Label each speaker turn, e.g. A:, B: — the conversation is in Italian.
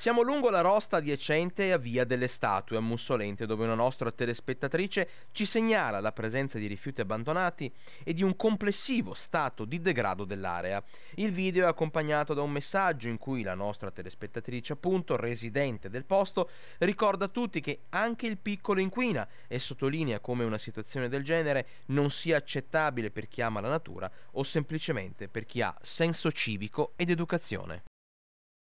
A: Siamo lungo la rosta adiacente a Via delle Statue a Mussolente, dove una nostra telespettatrice ci segnala la presenza di rifiuti abbandonati e di un complessivo stato di degrado dell'area. Il video è accompagnato da un messaggio in cui la nostra telespettatrice, appunto, residente del posto, ricorda a tutti che anche il piccolo inquina e sottolinea come una situazione del genere non sia accettabile per chi ama la natura o semplicemente per chi ha senso civico ed educazione.